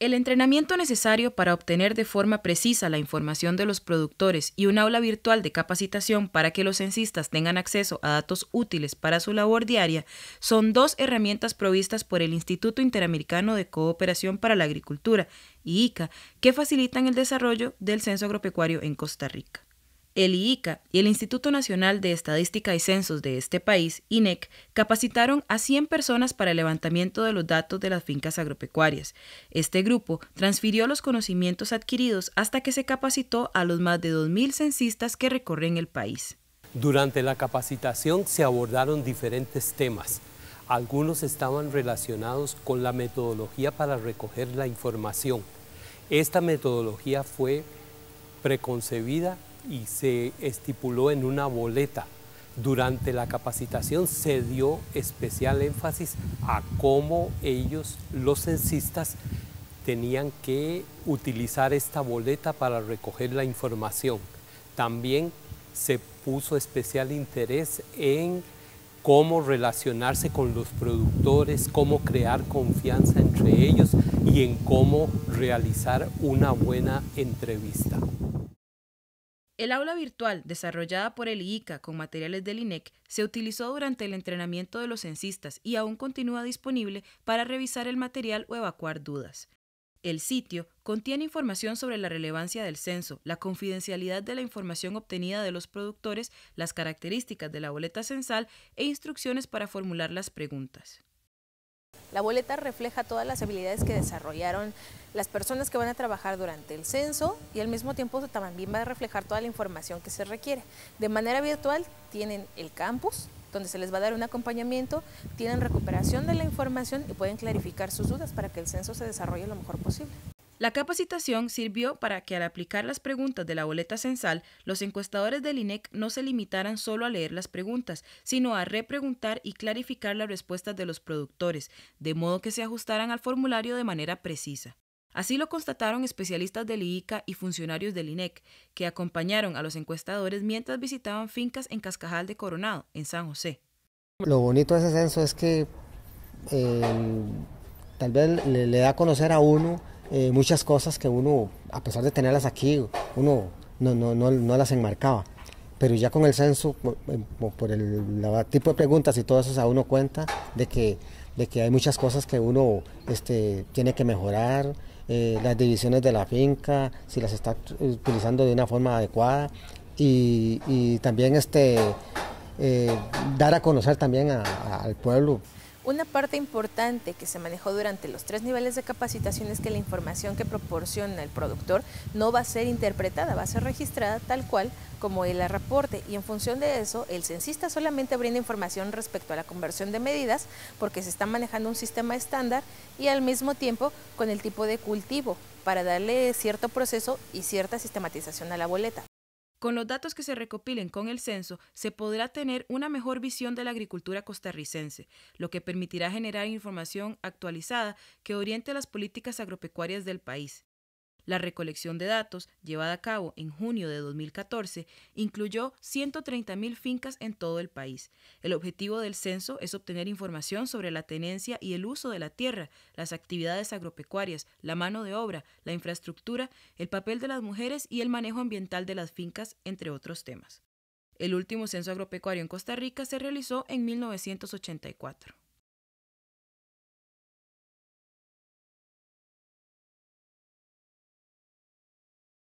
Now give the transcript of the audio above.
El entrenamiento necesario para obtener de forma precisa la información de los productores y un aula virtual de capacitación para que los censistas tengan acceso a datos útiles para su labor diaria son dos herramientas provistas por el Instituto Interamericano de Cooperación para la Agricultura, ICA que facilitan el desarrollo del censo agropecuario en Costa Rica. El IICA y el Instituto Nacional de Estadística y Censos de este país, INEC, capacitaron a 100 personas para el levantamiento de los datos de las fincas agropecuarias. Este grupo transfirió los conocimientos adquiridos hasta que se capacitó a los más de 2.000 censistas que recorren el país. Durante la capacitación se abordaron diferentes temas. Algunos estaban relacionados con la metodología para recoger la información. Esta metodología fue preconcebida y se estipuló en una boleta. Durante la capacitación se dio especial énfasis a cómo ellos, los censistas, tenían que utilizar esta boleta para recoger la información. También se puso especial interés en cómo relacionarse con los productores, cómo crear confianza entre ellos y en cómo realizar una buena entrevista. El aula virtual, desarrollada por el IICA con materiales del INEC, se utilizó durante el entrenamiento de los censistas y aún continúa disponible para revisar el material o evacuar dudas. El sitio contiene información sobre la relevancia del censo, la confidencialidad de la información obtenida de los productores, las características de la boleta censal e instrucciones para formular las preguntas. La boleta refleja todas las habilidades que desarrollaron las personas que van a trabajar durante el censo y al mismo tiempo también va a reflejar toda la información que se requiere. De manera virtual tienen el campus, donde se les va a dar un acompañamiento, tienen recuperación de la información y pueden clarificar sus dudas para que el censo se desarrolle lo mejor posible. La capacitación sirvió para que al aplicar las preguntas de la boleta censal, los encuestadores del INEC no se limitaran solo a leer las preguntas, sino a repreguntar y clarificar las respuestas de los productores, de modo que se ajustaran al formulario de manera precisa. Así lo constataron especialistas del IICA y funcionarios del INEC, que acompañaron a los encuestadores mientras visitaban fincas en Cascajal de Coronado, en San José. Lo bonito de ese censo es que em, tal vez le da a conocer a uno eh, muchas cosas que uno, a pesar de tenerlas aquí, uno no, no, no, las enmarcaba. Pero ya con el censo, por, eh, el tipo de preguntas y todo eso, se uno cuenta de que, de que hay muchas cosas que uno este, tiene que mejorar, eh, las divisiones de la finca, si las está utilizando de una forma adecuada, y, también este, dar a conocer también al pueblo una parte importante que se manejó durante los tres niveles de capacitación es que la información que proporciona el productor no va a ser interpretada, va a ser registrada tal cual como él la reporte y en función de eso el censista solamente brinda información respecto a la conversión de medidas porque se está manejando un sistema estándar y al mismo tiempo con el tipo de cultivo para darle cierto proceso y cierta sistematización a la boleta. Con los datos que se recopilen con el censo, se podrá tener una mejor visión de la agricultura costarricense, lo que permitirá generar información actualizada que oriente las políticas agropecuarias del país. La recolección de datos, llevada a cabo en junio de 2014, incluyó 130.000 fincas en todo el país. El objetivo del censo es obtener información sobre la tenencia y el uso de la tierra, las actividades agropecuarias, la mano de obra, la infraestructura, el papel de las mujeres y el manejo ambiental de las fincas, entre otros temas. El último censo agropecuario en Costa Rica se realizó en 1984.